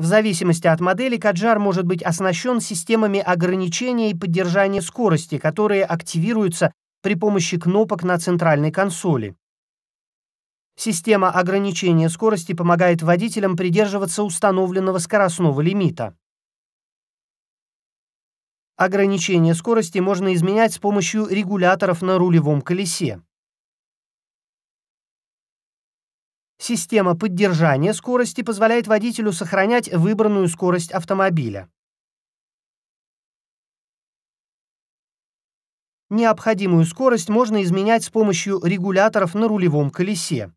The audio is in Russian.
В зависимости от модели Каджар может быть оснащен системами ограничения и поддержания скорости, которые активируются при помощи кнопок на центральной консоли. Система ограничения скорости помогает водителям придерживаться установленного скоростного лимита. Ограничение скорости можно изменять с помощью регуляторов на рулевом колесе. Система поддержания скорости позволяет водителю сохранять выбранную скорость автомобиля. Необходимую скорость можно изменять с помощью регуляторов на рулевом колесе.